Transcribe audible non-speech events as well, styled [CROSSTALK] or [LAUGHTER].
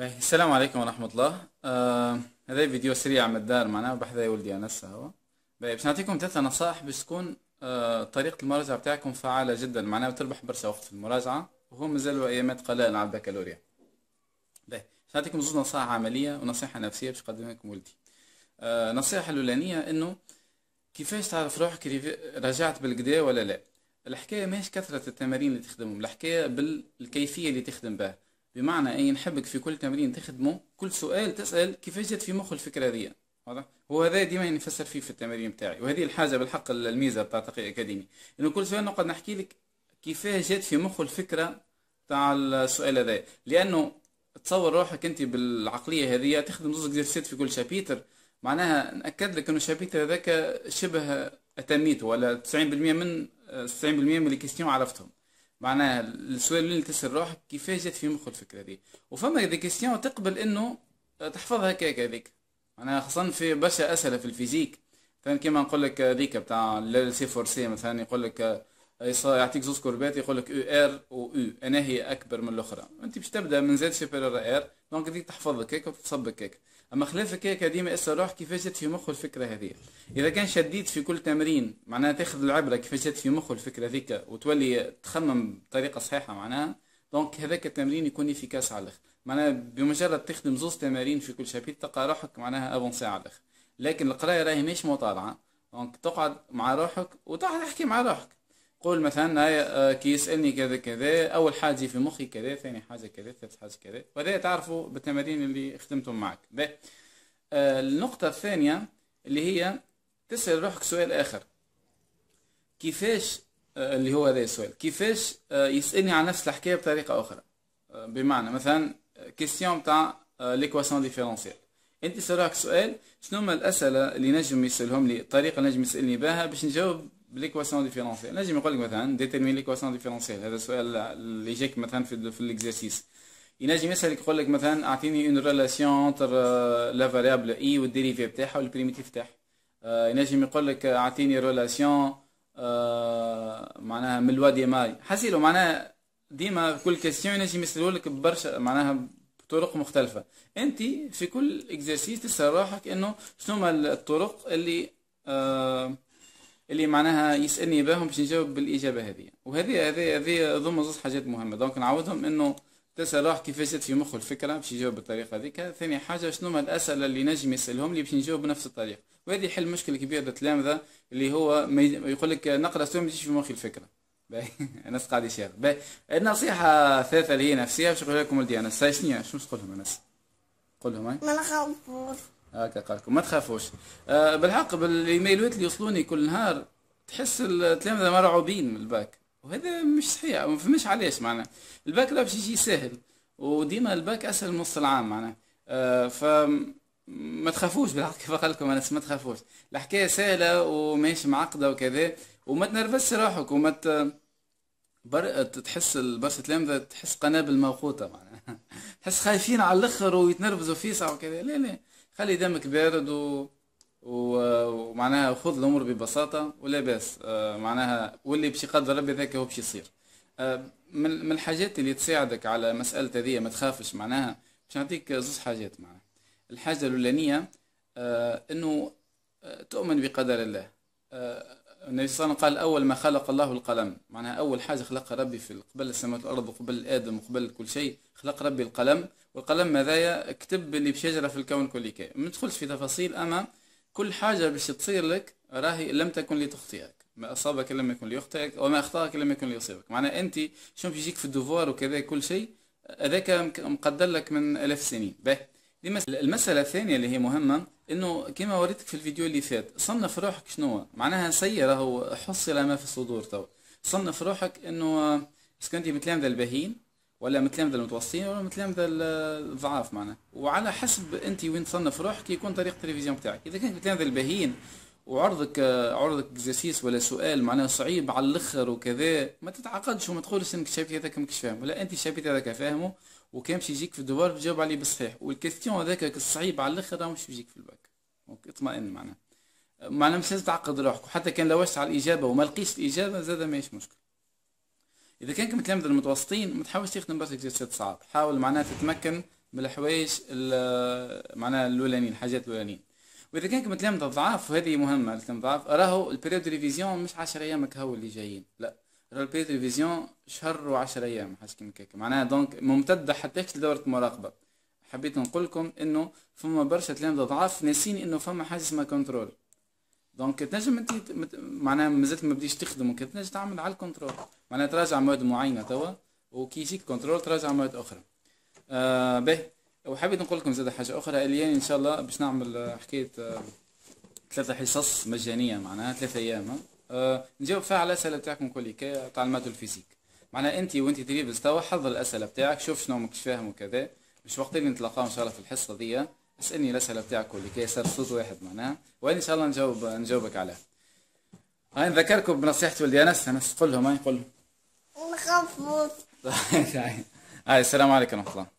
إيه، السلام عليكم ورحمة الله آه هذا فيديو سريع عن الدار معناه بحذا ولدي أنس هو بس نعطيكم ثلاثة نصائح باش تكون آه طريقة المراجعة بتاعكم فعالة جدا معناها بتربح برشا وقت في المراجعة وهو مازالوا أيامات قلائل على البكالوريا باهي نعطيكم زوج نصائح عملية ونصيحة نفسية باش نقدمها لكم ولدي آه النصيحة الأولانية إنه كيفاش تعرف روحك رجعت بالقدا ولا لا الحكاية ماهيش كثرة التمارين اللي تخدمهم الحكاية بالكيفية اللي تخدم بها بمعنى ايه نحبك في كل تمرين تخدمه كل سؤال تسال كيفاش جات في مخه الفكره دي واضح هو هذا ديما نفسر فيه في التمارين بتاعي وهذه الحاجه بالحق الميزه بتاع تقي اكاديمي انه كل سؤال نقعد نحكي لك كيفاش جات في مخه الفكره تاع السؤال هذا لانه تصور روحك انت بالعقليه هذه تخدم زوج اكزرسيت في كل شابيتر معناها ناكد لك انه الشابيتر هذاك شبه اتميته ولا 90% من 90% من الكيستيون عرفتهم معناها السؤال اللي تسال روحك كيفاش جات في مخ الفكره دي وفما دي كيستيون تقبل انه تحفظها هكاك هذيك معناها خاصه في برشا اسئله في الفيزيك مثلا كيما نقول لك هذيك بتاع سي فور سي مثلا يقول لك آه، يعطيك زوز كوربات يقول لك او e ار و او انا هي اكبر من الاخرى انت باش تبدا من زاد سوبر ار دونك هذيك تحفظك هكاك وتصبك هكاك اما خلاف الكيكه ديما اسال روح كيفاش في مخه الفكره هذه اذا كان شديت في كل تمرين معناها تاخذ العبره كيفاش في مخه الفكره هذيك وتولي تخمم بطريقه صحيحه معناها دونك هذاك التمرين يكون افيكاس على الاخر معناها بمجرد تخدم زوز تمارين في كل شابيت تلقى روحك معناها افونسي على الاخر لكن القرايه راهي مش مطالعه دونك تقعد مع روحك وتقعد تحكي مع روحك قول مثلا هاي آه، كي يسالني كذا كذا اول حاجه في مخي كذا ثاني حاجه كذا ثالث حاجه كذا وهذا تعرفوا بالتمارين اللي خدمتهم معك ده آه، النقطه الثانيه اللي هي تسال روحك سؤال اخر كيفاش آه، اللي هو هذا السؤال كيفاش يسالني عن نفس الحكايه بطريقه اخرى بمعنى مثلا كيستيون تاع ليكواسيون ديفيرونسيال انت روحك سؤال شنو هما الاسئله اللي نجم يسالهم لي الطريقه اللي نجم يسالني بها باش نجاوب بليكواسيون ديفيرونسيال نجم يقول لك مثلا ديتيرمين ليكواسيون ديفيرونسيال هذا السؤال اللي جاك مثلا في, في الاكزرسيس ينجم يسالك يقول لك مثلا اعطيني اون ريلاسيون انتر لا فاريابل اي والديريفي بتاعها والبريميتيف تاعها ينجم يقول لك اعطيني ريلاسيون معناها من الوادي ماي حسيلو معناها ديما كل كيسيون ينجم لك برشا معناها بطرق مختلفة انت في كل اكزرسيس تسأل روحك انه شنو الطرق اللي آه اللي معناها يسالني بهم باش نجاوب بالاجابه هذه وهذه هذه هذه ضمن زوج حاجات مهمه دونك نعودهم انه تسال روحك كيفاش جات في مخه الفكره باش يجاوب بالطريقه هذيك ثاني حاجه شنو هما الاسئله اللي نجم يسالهم لي باش نجاوب بنفس الطريقه وهذه حل مشكله كبيره للتلامذه اللي هو يقول لك نقرا سوى ما في مخي الفكره [LAUGHS] باهي انس قاعد يشير باهي النصيحه الثالثه اللي هي نفسيه باش نقول لكم ولدي انس شنو شنو نقول لهم انس؟ قول لهم ما نخافوش هكا قال لكم ما تخافوش آه بالحق بالايميلات اللي يوصلوني كل نهار تحس التلامذه مرعوبين من الباك وهذا مش صحيح ما فهمش علاش معناها الباك لا باش يجي ساهل وديما الباك اسهل من نص العام معناها آه ف ما تخافوش بالحق كيف قال لكم انا ما تخافوش الحكايه سهله وماش معقده وكذا وما تنرفزش روحك وما ت... بر... تحس برشا تلامذه تحس قنابل موقوته معناها [LAUGHS] تحس خايفين على الاخر ويتنرفزوا فيسع وكذا لا لا خلي دمك بارد و... و... ومعناها خذ الامور ببساطه ولا باس آه، معناها واللي باش يقدر ربي ذاك هو باش يصير آه، من من الحاجات اللي تساعدك على مساله هذه ما تخافش معناها باش نعطيك زوج حاجات معناها الحاجه الاولانيه آه، انه تؤمن بقدر الله النبي صلى الله عليه وسلم قال أول ما خلق الله القلم معناها أول حاجة خلقها ربي في قبل السماوات والأرض وقبل آدم وقبل كل شيء خلق ربي القلم والقلم ماذايا كتب اللي بشجرة في الكون كله كي ما ندخلش في تفاصيل أما كل حاجة باش تصير لك راهي لم تكن لتخطئك ما أصابك لم يكن ليخطئك وما أخطأك لم يكن ليصيبك معناها أنت شنو يجيك في الدوفوار وكذا كل شيء هذاك مقدر لك من الاف سنين باهي المسألة الثانية اللي هي مهمة انه كما وريتك في الفيديو اللي فات صنف روحك شنو معناها سيرة هو حصل ما في الصدور تو صنف روحك انه كنت متلامذة البهين ولا متلامذة المتوسطين ولا متلامذة الضعاف معناها وعلى حسب انت وين تصنف روحك يكون طريقة التلفزيون بتاعك اذا كنت متلامذة البهين وعرضك عرضك اكزرسيس ولا سؤال معناه صعيب على الاخر وكذا ما تتعقدش وما تقولش انك شابي هذاك ماكش فاهم لا انت شابي هذاك فاهمه وكان باش يجيك في الدوار تجاوب عليه بالصحيح والكيستيون هذاك الصعيب على الاخر راه مش يجيك في الباك اطمئن معناه معناه مش لازم تعقد روحك وحتى كان لوشت على الاجابه وما لقيتش الاجابه زاد ماهيش مشكل اذا كان كنت تلامذه المتوسطين ما تحاولش تخدم برشا اكزرسيسات صعاب حاول معناها تتمكن من الحوايج معناها الاولانيين الحاجات الاولانيين واذا كان متلامدة ضعاف وهذه مهمه الضعاف راهو البريود ريفيزيون مش 10 ايام كهو اللي جايين لا راهو البريود ريفيزيون شهر و10 ايام حاجه كيما هكا معناها دونك ممتده حتى لدوره مراقبه حبيت نقول لكم انه فما برشا تلامذه ضعاف ناسين انه فما حاجه اسمها كنترول دونك تنجم انت معناها مازلت ما بديش تخدم وكذا تنجم تعمل على الكنترول معناها تراجع مواد معينه توا وكي يجيك كنترول تراجع مواد اخرى آه باهي وحبيت نقول لكم زاد حاجه اخرى اليوم ان شاء الله باش نعمل آه، حكايه آه، ثلاثه حصص مجانيه معناها ثلاثة ايام آه، نجاوب فيها على الاسئله بتاعكم كل تاع المادة الفيزيك معناها انت وانت تلبس توا حضر الاسئله بتاعك شوف شنو ماكش فاهم وكذا باش وقت اللي نتلاقاو ان شاء الله في الحصه دي اسالني الاسئله بتاعك كل كي صار صوت واحد معناها وان شاء الله نجاوب نجاوبك عليها هاي نذكركم بنصيحه ولدي انس انس قول لهم هاي قول لهم نخفف [LAUGHS] هاي السلام عليكم ورحمه الله